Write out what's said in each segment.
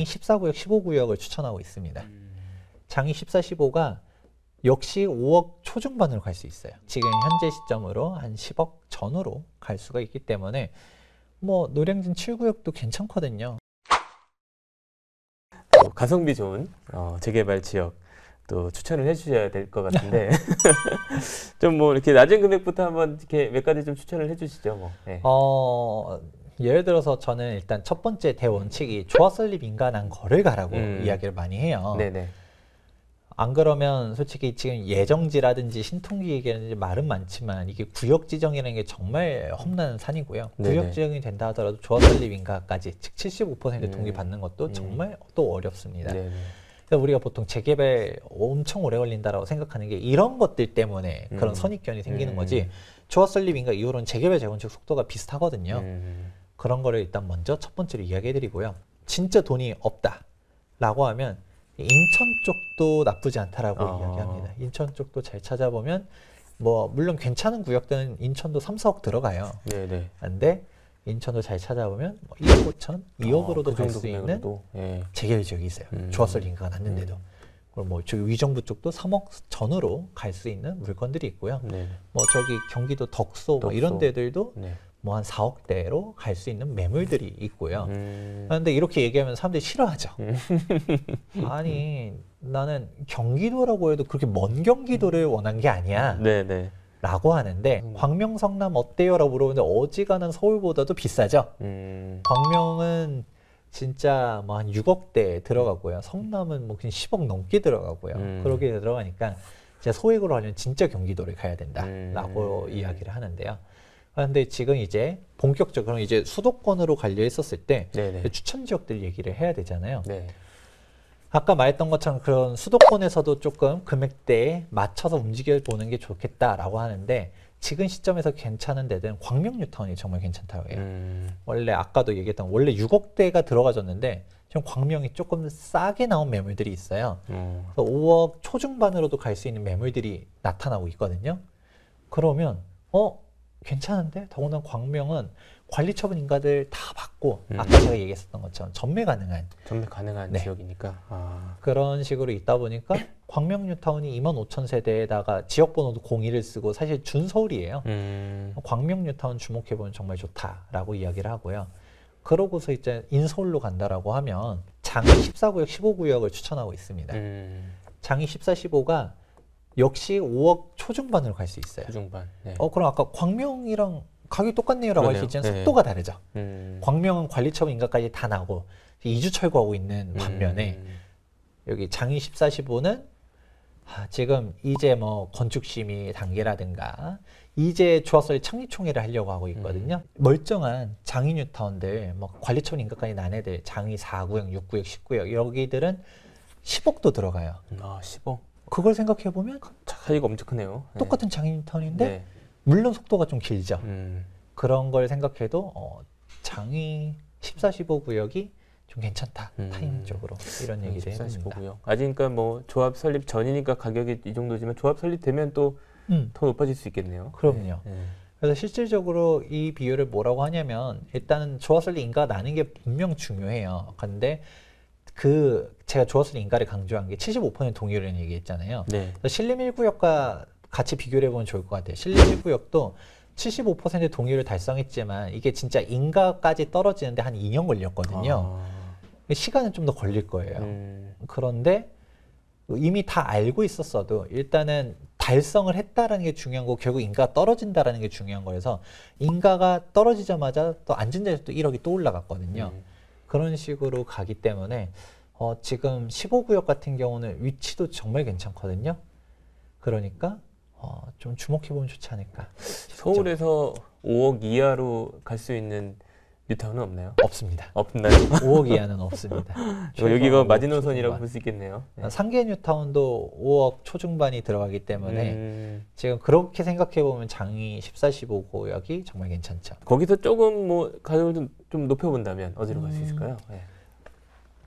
장이 14구역, 15구역을 추천하고 있습니다. 음. 장이 14, 15가 역시 5억 초중반으로 갈 수 있어요. 지금 현재 시점으로 한 10억 전후로 갈 수가 있기 때문에 뭐 노량진 7구역도 괜찮거든요. 가성비 좋은 어, 재개발 지역 또 추천을 해주셔야 될 것 같은데 좀 뭐 이렇게 낮은 금액부터 한번 이렇게 몇 가지 좀 추천을 해주시죠. 뭐. 네. 어 예를 들어서 저는 일단 첫 번째 대원칙이 조합설립 인간한 거를 가라고 음. 이야기를 많이 해요. 네네. 안 그러면 솔직히 지금 예정지라든지 신통기획이라든지 말은 많지만 이게 구역 지정이라는 게 정말 험난 한 산이고요. 네네. 구역 지정이 된다 하더라도 조합설립 인가까지 즉75%동기받는 음. 것도 음. 정말 또 어렵습니다. 그래서 우리가 보통 재개발 엄청 오래 걸린다라고 생각하는 게 이런 것들 때문에 그런 음. 선입견이 생기는 거지 조합설립 인가 이후로는 재개발 재건축 속도가 비슷하거든요. 음. 그런 거를 일단 먼저 첫 번째로 이야기해 드리고요. 진짜 돈이 없다 라고 하면 인천 쪽도 나쁘지 않다라고 어. 이야기합니다. 인천 쪽도 잘 찾아보면 뭐 물론 괜찮은 구역들은 인천도 3, 4억 들어가요. 네네. 근데 인천도 잘 찾아보면 뭐 1억 5천, 2억으로도 어, 아, 그 갈수 있는 예. 재개발 지역이 있어요. 음. 조합설 인가가 났는데도. 음. 그고뭐 위정부 쪽도 3억 전으로 갈 수 있는 물건들이 있고요. 네. 뭐 저기 경기도 덕소, 덕소. 뭐 이런 데들도 네. 뭐한 4억대로 갈 수 있는 매물들이 있고요. 음. 그런데 이렇게 얘기하면 사람들이 싫어하죠. 음. 아니 나는 경기도라고 해도 그렇게 먼 경기도를 원한 게 아니야. 네네. 네. 라고 하는데 음. 광명 성남 어때요라고 물어보는데 어지간한 서울보다도 비싸죠. 음. 광명은 진짜 뭐 한 6억대 들어가고요. 성남은 뭐 그냥 10억 넘게 들어가고요. 음. 그렇게 들어가니까 진짜 소액으로 하려면 진짜 경기도를 가야 된다라고 이야기를 하는데요. 그런데 아, 지금 이제 본격적으로 이제 수도권으로 관리했었을 때 네네. 추천 지역들 얘기를 해야 되잖아요. 네. 아까 말했던 것처럼 그런 수도권에서도 조금 금액대에 맞춰서 움직여 보는 게 좋겠다라고 하는데 지금 시점에서 괜찮은 데는 광명 유타운이 정말 괜찮다고 해요. 음. 원래 아까도 얘기했던 원래 6억대가 들어가졌는데 지금 광명이 조금 싸게 나온 매물들이 있어요. 음. 그래서 5억 초중반으로도 갈 수 있는 매물들이 나타나고 있거든요. 그러면 어 괜찮은데 더군다나 광명은 관리 처분 인가들 다 받고 음. 아까 제가 얘기했었던 것처럼 전매 가능한 전매 가능한 네. 지역이니까 아. 그런 식으로 있다 보니까 광명 뉴타운이 2만 5천 세대에다가 지역 번호도 01을 쓰고 사실 준 서울이에요. 음. 광명 뉴타운 주목해 보면 정말 좋다라고 이야기를 하고요. 그러고서 이제 인서울로 간다라고 하면 장이 14구역, 15구역을 추천하고 있습니다. 음. 장이 14, 15가 역시 5억 초중반으로 갈 수 있어요. 초중반. 네. 어 그럼 아까 광명이랑 가격이 똑같네요라고 할 수 있지만 네. 속도가 다르죠. 음. 광명은 관리처분 인가까지 다 나고 2주 철거하고 있는 음. 반면에 음. 여기 장이 1415는 아, 지금 이제 뭐 건축심의 단계라든가 이제 조합설 창립총회를 하려고 하고 있거든요. 음. 멀쩡한 장이 뉴타운들, 뭐 관리촌 인가까지 난 애들, 장이 4구역, 6구역, 10구역 여기들은 10억도 들어가요. 아, 10억. 그걸 생각해 보면 차이가 엄청 크네요. 네. 똑같은 장인턴인데 네. 물론 속도가 좀 길죠. 음. 그런 걸 생각해도 어, 장위 14, 15 구역이 좀 괜찮다 음. 타임적으로 이런 음, 얘기를 해봅니다. 아직 니까뭐 조합 설립 전이니까 가격이 이 정도지만 조합 설립되면 또더 음. 높아질 수 있겠네요. 그럼요. 네. 네. 그래서 실질적으로 이 비율을 뭐라고 하냐면 일단은 조합 설립 인가 나는 게 분명 중요해요. 근데 그 제가 주어스는 인가를 강조한 게 75% 동의율이라는 얘기했잖아요. 네. 신림 1구역과 같이 비교를 해보면 좋을 것 같아요. 신림 1구역도 75% 동의율을 달성했지만 이게 진짜 인가까지 떨어지는데 한 2년 걸렸거든요. 아. 시간은 좀 더 걸릴 거예요. 음. 그런데 이미 다 알고 있었어도 일단은 달성을 했다라는 게 중요한 거 결국 인가가 떨어진다라는 게 중요한 거여서 인가가 떨어지자마자 또 앉은 자리에서 또 1억이 또 올라갔거든요. 음. 그런 식으로 가기 때문에 어, 지금 15구역 같은 경우는 위치도 정말 괜찮거든요. 그러니까 어, 좀 주목해보면 좋지 않을까. 서울에서 5억 이하로 갈 수 있는 뉴타운은 없나요? 없습니다. 없나요? 5억 이하는 없습니다. 여기가 마지노선이라고 볼 수 있겠네요. 네. 상계 뉴타운도 5억 초중반이 들어가기 때문에 음. 지금 그렇게 생각해보면 장이 14, 15구역이 정말 괜찮죠. 거기서 조금 뭐 가격을 좀, 좀 높여본다면 어디로 음. 갈수 있을까요? 네.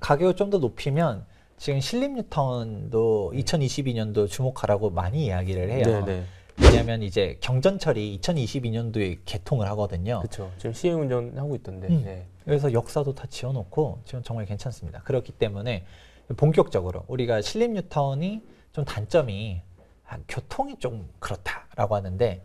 가격을 좀 더 높이면 지금 실립 뉴턴도 2022년도 주목하라고 많이 이야기를 해요. 네네. 네. 왜냐하면 이제 경전철이 2022년도에 개통을 하거든요. 그렇죠. 지금 시행운전 하고 있던데. 음. 네. 그래서 역사도 다 지어놓고 지금 정말 괜찮습니다. 그렇기 때문에 본격적으로 우리가 실립 뉴턴이 좀 단점이 아, 교통이 좀 그렇다라고 하는데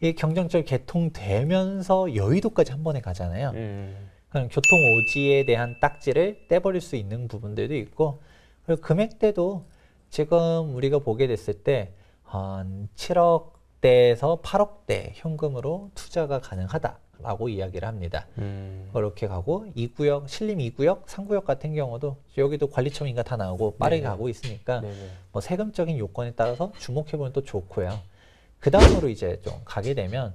이 경전철 개통되면서 여의도까지 한 번에 가잖아요. 음. 그런 교통 오지에 대한 딱지를 떼버릴 수 있는 부분들도 있고 그리고 금액대도 지금 우리가 보게 됐을 때 한 7억대에서 8억대 현금으로 투자가 가능하다라고 이야기를 합니다. 음. 그렇게 가고 이 구역, 신림 이 구역, 삼 구역 같은 경우도 여기도 관리청인가다 나오고 빠르게 네네. 가고 있으니까 네네. 뭐 세금적인 요건에 따라서 주목해보면 또 좋고요. 그 다음으로 이제 좀 가게 되면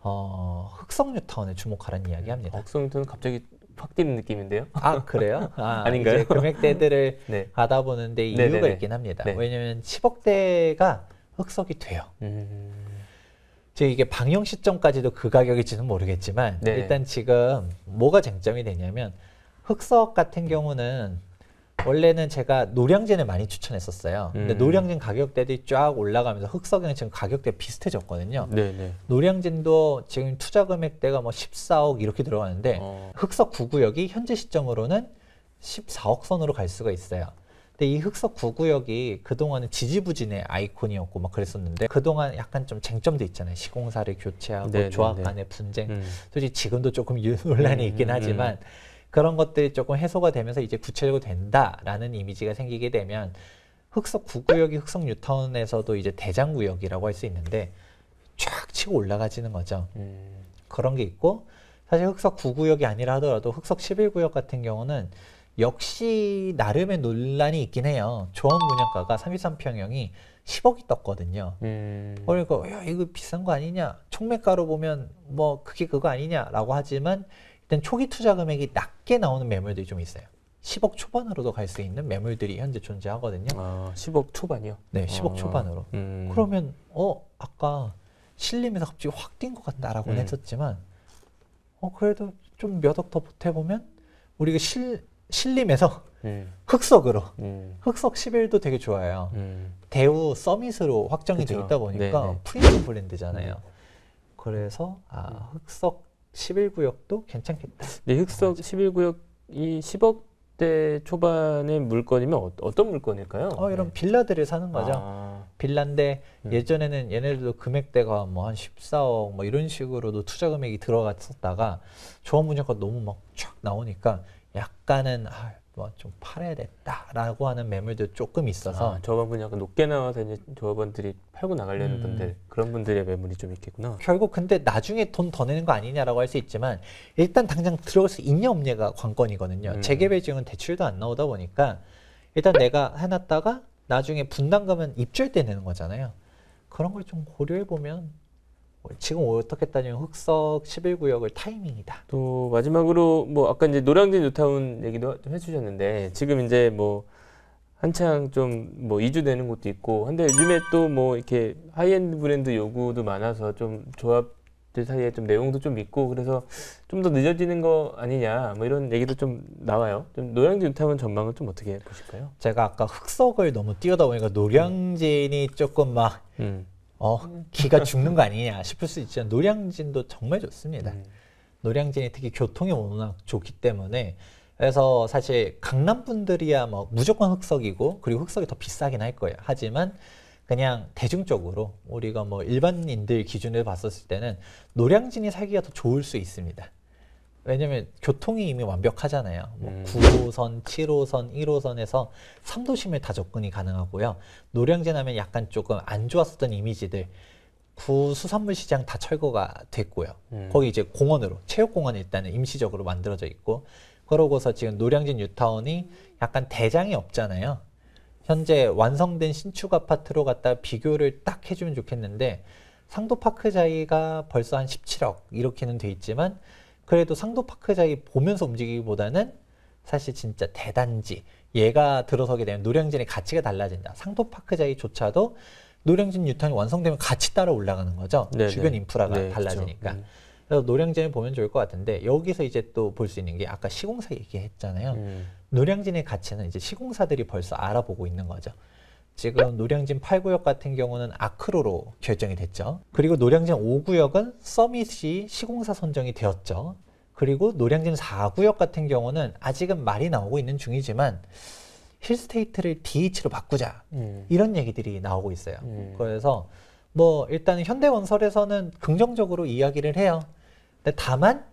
어, 흑성 뉴타운에 주목하라는 네. 이야기합니다. 어, 흑성 뉴타 갑자기 확 뛰는 느낌인데요? 아 그래요? 아, 닌가요 금액대들을 네. 알아보는데 이유가 네네네. 네, 네. 있긴 합니다. 네. 왜냐하면 10억대가 흑석이 돼요. 음... 이게 방영 시점까지도 그 가격일지는 모르겠지만 네. 일단 지금 뭐가 쟁점이 되냐면 흑석 같은 경우는 원래는 제가 노량진을 많이 추천했었어요. 근데 음. 노량진 가격대도쫙 올라가면서 흑석이는 지금 가격대 비슷해졌거든요. 네네. 네. 노량진도 지금 투자 금액대가 뭐 14억 이렇게 들어가는데 어. 흑석 9구역이 현재 시점으로는 14억 선으로 갈 수가 있어요. 근데 이 흑석 구구역이 그동안은 지지부진의 아이콘이었고 막 그랬었는데 그동안 약간 좀 쟁점도 있잖아요. 시공사를 교체하고 네네네. 네, 조합 네. 간의 분쟁. 음. 솔직히 지금도 조금 논란이 있긴 음, 음 하지만 음. 그런 것들이 조금 해소가 되면서 이제 구체적으로 된다라는 이미지가 생기게 되면 흑석 구구역이 흑석 뉴턴에서도 이제 대장 구역이라고 할 수 있는데 쫙 치고 올라가지는 거죠. 음. 그런 게 있고 사실 흑석 구구역이 아니라 하더라도 흑석 십일 구역 같은 경우는 역시 나름의 논란이 있긴 해요. 조원 문양가가 33평형이 10억이 떴거든요. 음. 그러니까 야, 이거 비싼 거 아니냐? 총매가로 보면 뭐 그게 그거 아니냐라고 하지만 일단 초기 투자 금액이 낮게 나오는 매물들이 좀 있어요. 10억 초반으로도 갈 수 있는 매물들이 현재 존재하거든요. 아, 10억 초반이요? 네, 10억 아, 초반으로. 음. 그러면 어 아까 실림에서 갑자기 확 뛴 것 같다라고 음. 했었지만 어 그래도 좀 몇 억 더 보태보면 우리가 실 실림에서 음. 흑석으로 음. 흑석 11도 되게 좋아요. 음. 대우 서밋으로 확정이 되어 있다 보니까 네, 네. 프리미엄 브랜드잖아요. 음. 그래서 아 흑석 11구역도 괜찮겠다. 네, 흑석 11구역이 10억대 초반의 물건이면 어, 떤 물건일까요? 어, 이런 네. 빌라들을 사는 거죠. 아. 빌라인데 음. 예전에는 얘네들도 금액대가 뭐 한 14억 뭐 이런 식으로도 투자 금액이 들어갔었다가 조합 문제가 너무 막 촥 나오니까 약간은 아, 뭐좀 팔아야 됐다라고 하는 매물도 조금 있어서 아, 조합분이 약간 높게 나와서 이제 조합원들이 팔고 나가려는 음. 분들 그런 분들의 매물이 좀 있겠구나. 결국 근데 나중에 돈 더 내는 거 아니냐라고 할 수 있지만 일단 당장 들어갈 수 있냐 없냐가 관건이거든요. 음. 재개발 지역은 대출도 안 나오다 보니까 일단 내가 해놨다가 나중에 분담금은 입주할 때 내는 거잖아요. 그런 걸 좀 고려해 보면 뭐 지금 어떻게 따지면 흑석 11구역을 타이밍이다. 또 마지막으로 뭐 아까 이제 노량진 뉴타운 얘기도 좀 해주셨는데 지금 이제 뭐 한창 좀 뭐 이주되는 곳도 있고 한데 요즘에 또 뭐 이렇게 하이엔드 브랜드 요구도 많아서 좀 조합들 사이에 좀 내용도 좀 있고 그래서 좀 더 늦어지는 거 아니냐 뭐 이런 얘기도 좀 나와요. 좀 노량진 타운 전망은 좀 어떻게 보실까요? 제가 아까 흑석을 너무 뛰어다 보니까 노량진이 음. 조금 막 음. 어, 기가 죽는 거 아니냐 싶을 수 있지만 노량진도 정말 좋습니다. 음. 노량진이 특히 교통이 워낙 좋기 때문에 그래서 사실 강남 분들이야 뭐 무조건 흑석이고 그리고 흑석이 더 비싸긴 할 거예요. 하지만 그냥 대중적으로 우리가 뭐 일반인들 기준으로 봤었을 때는 노량진이 살기가 더 좋을 수 있습니다. 왜냐면 교통이 이미 완벽하잖아요. 뭐 음. 9호선, 7호선, 1호선에서 3도심을다 접근이 가능하고요. 노량진 하면 약간 조금 안 좋았었던 이미지들 구수산물 시장 다 철거가 됐고요. 음. 거기 이제 공원으로 체육공원이 일단은 임시적으로 만들어져 있고 그러고서 지금 노량진 뉴타운이 약간 대장이 없잖아요. 현재 완성된 신축 아파트로 갖다 비교를 딱 해주면 좋겠는데 상도파크 자이가 벌써 한 17억 이렇게는 돼 있지만 그래도 상도파크장이 보면서 움직이기보다는 사실 진짜 대단지 얘가 들어서게 되면 노량진의 가치가 달라진다. 상도파크자이조차도 노량진 유턴이 완성되면 같이 따라 올라가는 거죠. 네네. 네. 주변 인프라가 네, 달라지니까. 그렇죠. 그래서 노량진을 보면 좋을 것 같은데 여기서 이제 또 볼 수 있는 게 아까 시공사 얘기했잖아요. 음. 노량진의 가치는 이제 시공사들이 벌써 알아보고 있는 거죠. 지금 노량진 8구역 같은 경우는 아크로로 결정이 됐죠. 그리고 노량진 5구역은 서밋이 시공사 선정이 되었죠. 그리고 노량진 4구역 같은 경우는 아직은 말이 나오고 있는 중이지만 힐스테이트를 DH로 바꾸자 음. 이런 얘기들이 나오고 있어요. 음. 그래서 뭐 일단 현대건설에서는 긍정적으로 이야기를 해요. 근데 다만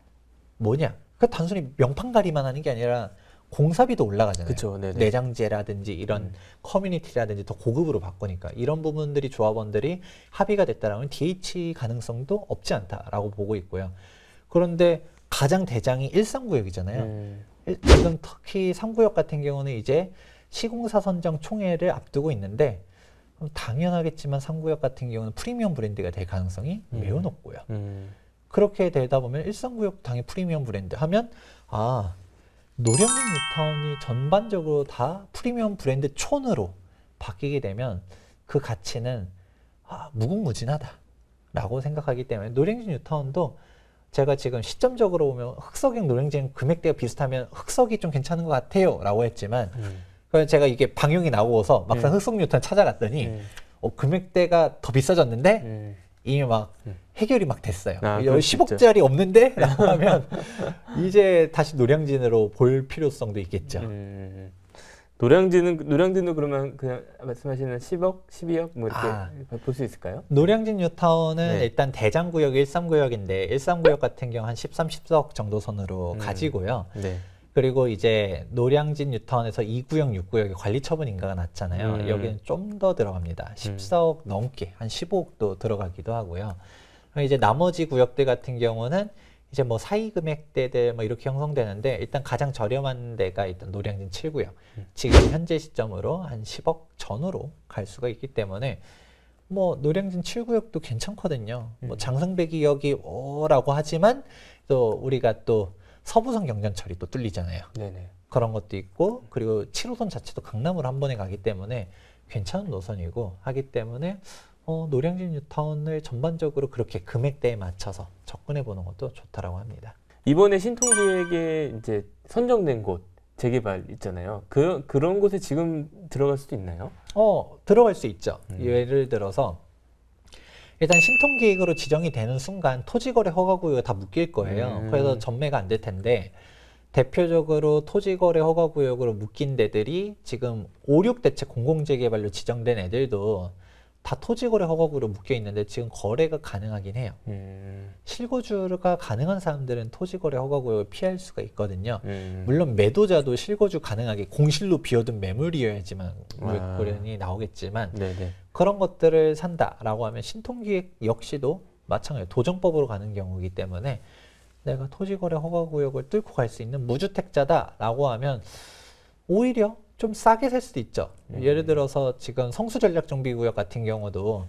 뭐냐? 그 단순히 명판가리만 하는 게 아니라 공사비도 올라가잖아요. 그쵸, 네, 네. 내장재라든지 이런 음. 커뮤니티라든지 더 고급으로 바꾸니까 이런 부분들이 조합원들이 합의가 됐다라면 DH 가능성도 없지 않다라고 보고 있고요. 그런데 가장 대장이 일산구역이잖아요. 음. 지금 특히 삼구역 같은 경우는 이제 시공사 선정 총회를 앞두고 있는데 당연하겠지만 삼구역 같은 경우는 프리미엄 브랜드가 될 가능성이 음. 매우 높고요. 음. 그렇게 되다 보면 일산구역 당연히 프리미엄 브랜드 하면 아 노령진 뉴타운이 전반적으로 다 프리미엄 브랜드 촌으로 바뀌게 되면 그 가치는 아, 무궁무진하다라고 생각하기 때문에 노령진 뉴타운도 제가 지금 시점적으로 보면 흑석인 노량진 금액대가 비슷하면 흑석이 좀 괜찮은 것 같아요라고 했지만 음. 네. 그래서 제가 이게 방영이 나오고서 막상 음. 흑석 뉴타운 찾아갔더니 음. 어, 금액대가 더 비싸졌는데 이미 막 해결이 막 됐어요. 아, 10억짜리 없는데? 네. 라고 하면 이제 다시 노량진으로 볼 필요성도 있겠죠. 음. 노량진은 노량진도 그러면 그냥 말씀하시는 10억, 12억 뭐 이렇게 아, 볼수 있을까요? 노량진 뉴타운은 네. 일단 대장 구역, 13구역인데 13구역 같은 경우 한 13, 14억 정도 선으로 음. 가지고요. 네. 그리고 이제 노량진 유턴에서 2구역, 6구역에 관리 처분 인가가 났잖아요. 음. 여기는 좀 더 들어갑니다. 14억 음. 넘게, 한 15억도 들어가기도 하고요. 이제 나머지 구역들 같은 경우는 이제 뭐 사이 금액대들 뭐 이렇게 형성되는데 일단 가장 저렴한 데가 일단 노량진 7구역. 음. 지금 현재 시점으로 한 10억 전후로 갈 수가 있기 때문에 뭐 노량진 7구역도 괜찮거든요. 뭐 음. 뭐 장성배 기역이 오라고 하지만 또 우리가 또 서부성 경전철이 또 뚫리잖아요. 네네. 그런 것도 있고 그리고 7호선 자체도 강남으로 한 번에 가기 때문에 괜찮은 노선이고 하기 때문에 어, 노량진 유턴을 전반적으로 그렇게 금액대에 맞춰서 접근해 보는 것도 좋다라고 합니다. 이번에 신통계획에 이제 선정된 곳 재개발 있잖아요. 그 그런 곳에 지금 들어갈 수도 있나요? 어 들어갈 수 있죠. 음. 예를 들어서 일단 신통 기획으로 지정이 되는 순간 토지거래 허가구역다 묶일 거예요. 음. 그래서 전매가 안 될 텐데 대표적으로 토지거래 허가구역으로 묶인 데들이 지금 5, 6대책 공공재개발로 지정된 애들도 다 토지거래 허가구로 묶여 있는데 지금 거래가 가능하긴 해요. 음. 실거주가 가능한 사람들은 토지거래 허가구를 피할 수가 있거든요. 음. 물론 매도자도 실거주 가능하게 공실로 비워둔 매물이어야지만 물건이 뭐 아. 나오겠지만 네네. 네. 그런 것들을 산다라고 하면 신통기획 역시도 마찬가지 로 도정법으로 가는 경우이기 때문에 내가 토지거래 허가구역을 뚫고 갈 수 있는 무주택자다라고 하면 오히려 좀 싸게 살 수도 있죠. 음. 예를 들어서 지금 성수전략정비구역 같은 경우도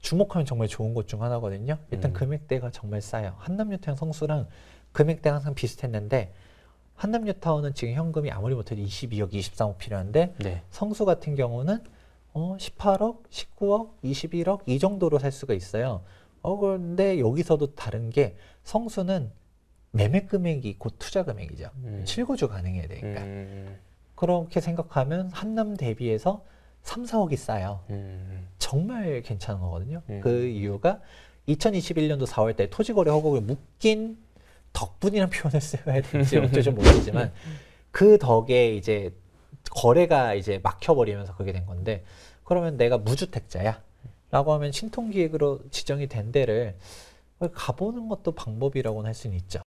주목하면 정말 좋은 곳 중 하나거든요. 일단 음. 금액대가 정말 싸요. 한남유타운 성수랑 금액대 가 항상 비슷했는데 한남유타운은 지금 현금이 아무리 못해도 22억, 23억 필요한데 네. 성수 같은 경우는 어, 18억, 19억, 21억 이 정도로 살 수가 있어요. 어, 그런데 여기서도 다른 게 성수는 매매 금액이 곧 투자 금액이죠. 음. 실거주 가능해야 되니까. 음. 그렇게 생각하면 한남 대비해서 3, 4억이 싸요. 음. 정말 괜찮은 거거든요. 음. 그 이유가 2021년도 4월 때 토지거래 허가를 묶인 덕분이란 표현을 써야 될지 어쩔지 모르겠지만 그 덕에 이제 거래가 이제 막혀버리면서 그게 된 건데 그러면 내가 무주택자야 라고 하면 신통기획으로 지정이 된 데를 가보는 것도 방법이라고는 할 수는 있죠.